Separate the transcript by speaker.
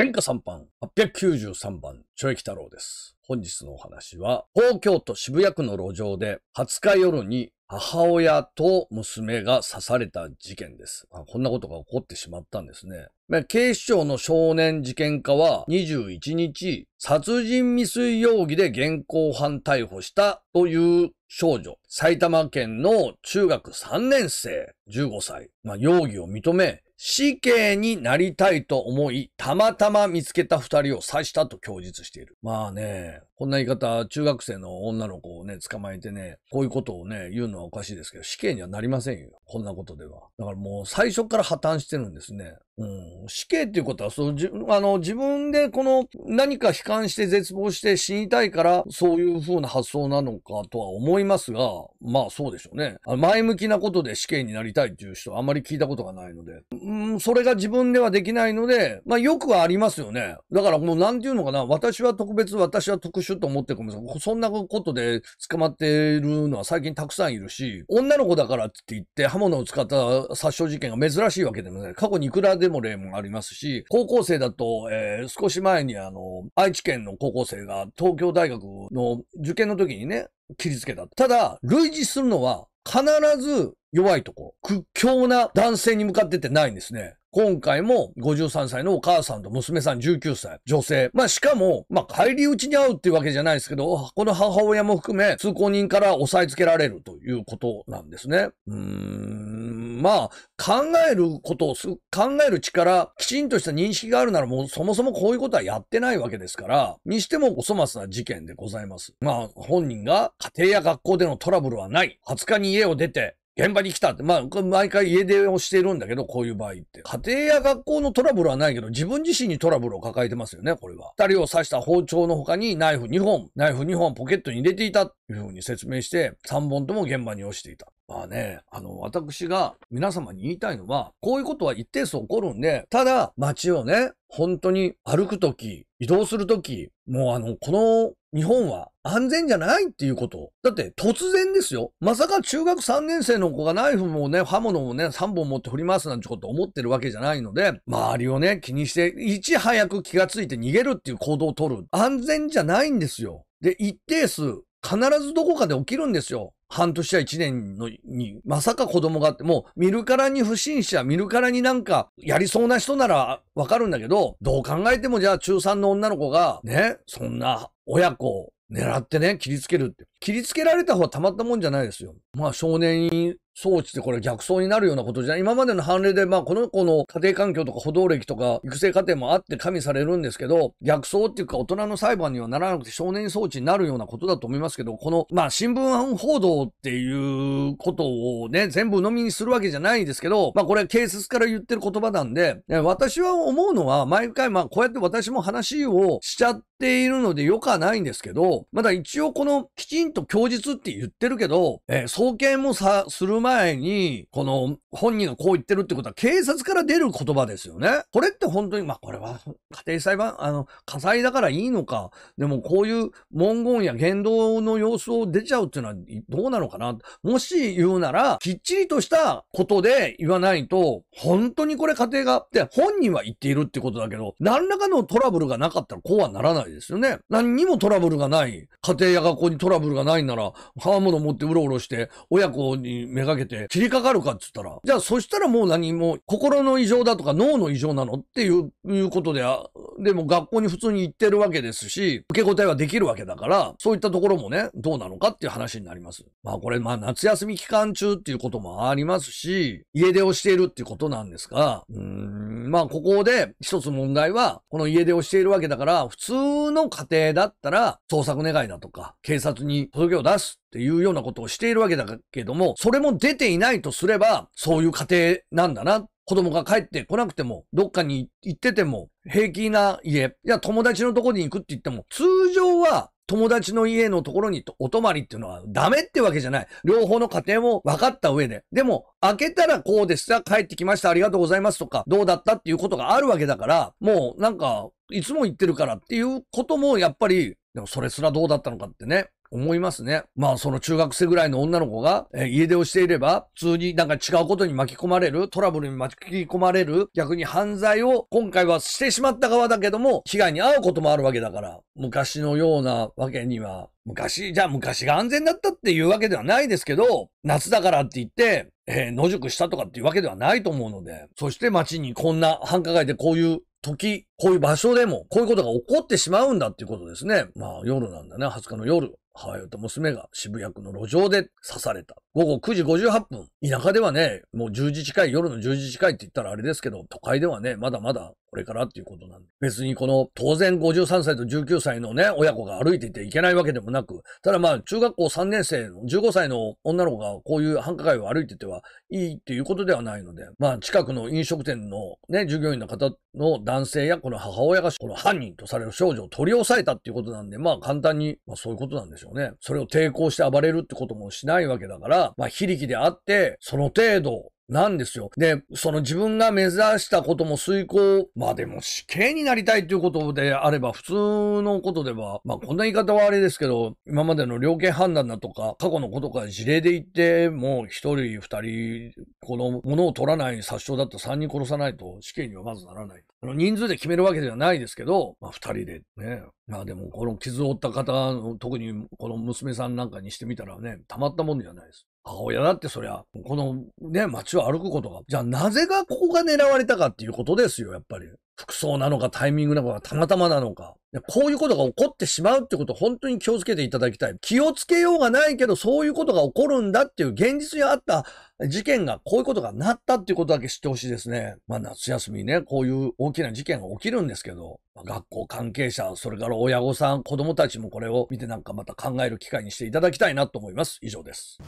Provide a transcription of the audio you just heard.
Speaker 1: 天下3番893番、ちょいき太郎です。本日のお話は、東京都渋谷区の路上で20日夜に母親と娘が刺された事件です。こんなことが起こってしまったんですね。警視庁の少年事件課は21日、殺人未遂容疑で現行犯逮捕したという少女、埼玉県の中学3年生15歳、まあ、容疑を認め、死刑になりたいと思い、たまたま見つけた二人を刺したと供述している。まあね、こんな言い方、中学生の女の子をね、捕まえてね、こういうことをね、言うのはおかしいですけど、死刑にはなりませんよ。こんなことでは。だからもう最初から破綻してるんですね。うん、死刑っていうことは、そう、じあの、自分でこの何か悲観して絶望して死にたいから、そういう風な発想なのかとは思いますが、まあそうでしょうね。前向きなことで死刑になりたいっていう人はあまり聞いたことがないので、うん、それが自分ではできないので、まあよくはありますよね。だからもうなんて言うのかな、私は特別、私は特殊シュッと持ってくるんですそんなことで捕まってるのは最近たくさんいるし、女の子だからって言って刃物を使った殺傷事件が珍しいわけでもない。過去にいくらでも例もありますし、高校生だと、えー、少し前にあの、愛知県の高校生が東京大学の受験の時にね、切りつけた。ただ、類似するのは必ず弱いとこ、屈強な男性に向かってってないんですね。今回も53歳のお母さんと娘さん19歳、女性。まあ、しかも、まあ、帰り討ちに会うっていうわけじゃないですけど、この母親も含め、通行人から押さえつけられるということなんですね。うーん、まあ、考えることをす、考える力、きちんとした認識があるならもうそもそもこういうことはやってないわけですから、にしてもお粗末な事件でございます。まあ、本人が家庭や学校でのトラブルはない。20日に家を出て、現場に来たって、まあ、毎回家出をしてるんだけど、こういう場合って。家庭や学校のトラブルはないけど、自分自身にトラブルを抱えてますよね、これは。二人を刺した包丁の他にナイフ2本、ナイフ2本ポケットに入れていた、というふうに説明して、3本とも現場に落ちていた。まあね、あの、私が皆様に言いたいのは、こういうことは一定数起こるんで、ただ街をね、本当に歩くとき、移動するとき、もうあの、この日本は安全じゃないっていうこと。だって突然ですよ。まさか中学3年生の子がナイフもね、刃物もね、3本持って振り回すなんてこと思ってるわけじゃないので、周りをね、気にして、いち早く気がついて逃げるっていう行動をとる。安全じゃないんですよ。で、一定数、必ずどこかで起きるんですよ。半年や一年のに、まさか子供があって、もう見るからに不審者、見るからになんかやりそうな人ならわかるんだけど、どう考えてもじゃあ中3の女の子が、ね、そんな親子狙ってね、切りつけるって。切りつけられた方はたまったもんじゃないですよ。まあ少年装置ってこれ逆走になるようなことじゃない。今までの判例で、まあこの子の家庭環境とか歩道歴とか育成過程もあって加味されるんですけど、逆走っていうか大人の裁判にはならなくて少年装置になるようなことだと思いますけど、この、まあ新聞報道っていうことをね、全部のみにするわけじゃないんですけど、まあこれ警察から言ってる言葉なんで、私は思うのは毎回まあこうやって私も話をしちゃっているので良くはないんですけど、まだ一応このきちんんと供述って言ってるけど、えー、送検もさ、する前に、この本人がこう言ってるってことは警察から出る言葉ですよね。これって本当に、まあこれは家庭裁判、あの、火災だからいいのか。でもこういう文言や言動の様子を出ちゃうっていうのはどうなのかな。もし言うなら、きっちりとしたことで言わないと、本当にこれ家庭があって、本人は言っているってことだけど、何らかのトラブルがなかったらこうはならないですよね。何にもトラブルがない。家庭や学校にトラブルがないなら、刃物持ってうろうろして、親子にめがけて切りかかるかっつったら、じゃあそしたらもう何も心の異常だとか脳の異常なのっていう、いうことで、でも学校に普通に行ってるわけですし、受け答えはできるわけだから、そういったところもね、どうなのかっていう話になります。まあこれ、まあ夏休み期間中っていうこともありますし、家出をしているっていうことなんですが、うーんまあ、ここで一つ問題は、この家出をしているわけだから、普通の家庭だったら、捜索願いだとか、警察に届けを出すっていうようなことをしているわけだけども、それも出ていないとすれば、そういう家庭なんだな。子供が帰ってこなくても、どっかに行ってても、平気な家、いや、友達のとこに行くって言っても、通常は友達の家のところにお泊まりっていうのはダメってわけじゃない。両方の家庭も分かった上で。でも、開けたらこうですた帰ってきました。ありがとうございますとか、どうだったっていうことがあるわけだから、もうなんか、いつも言ってるからっていうことも、やっぱり、でもそれすらどうだったのかってね、思いますね。まあその中学生ぐらいの女の子が、えー、家出をしていれば、普通になんか違うことに巻き込まれる、トラブルに巻き込まれる、逆に犯罪を今回はしてしまった側だけども、被害に遭うこともあるわけだから、昔のようなわけには、昔、じゃあ昔が安全だったっていうわけではないですけど、夏だからって言って、えー、野宿したとかっていうわけではないと思うので、そして街にこんな繁華街でこういう時、こういう場所でも、こういうことが起こってしまうんだっていうことですね。まあ、夜なんだね、20日の夜。母親と娘が渋谷区の路上で刺された。午後9時58分。田舎ではね、もう10時近い、夜の10時近いって言ったらあれですけど、都会ではね、まだまだこれからっていうことなんで。別にこの、当然53歳と19歳のね、親子が歩いていていけないわけでもなく、ただまあ、中学校3年生の15歳の女の子がこういう繁華街を歩いててはいいっていうことではないので、まあ、近くの飲食店のね、従業員の方の男男性やこの母親がこの犯人とされる少女を取り押さえたっていうことなんで、まあ簡単に、まあそういうことなんでしょうね。それを抵抗して暴れるってこともしないわけだから、まあ非力であって、その程度なんですよ。で、その自分が目指したことも遂行、まあでも死刑になりたいということであれば、普通のことでは、まあこんな言い方はあれですけど、今までの量刑判断だとか、過去のことから事例で言って、もう一人二人、この物を取らない殺傷だった三人殺さないと死刑にはまずならない。あの人数で決めるわけではないですけど、まあ二人でね、まあでもこの傷を負った方、特にこの娘さんなんかにしてみたらね、たまったもんじゃないです。母親だってそりゃ、このね、街を歩くことが、じゃあなぜがここが狙われたかっていうことですよ、やっぱり。服装なのかタイミングなのかたまたまなのか。こういうことが起こってしまうってこと本当に気をつけていただきたい。気をつけようがないけど、そういうことが起こるんだっていう現実にあった事件が、こういうことがなったっていうことだけ知ってほしいですね。まあ夏休みね、こういう大きな事件が起きるんですけど、学校関係者、それから親御さん、子供たちもこれを見てなんかまた考える機会にしていただきたいなと思います。以上です。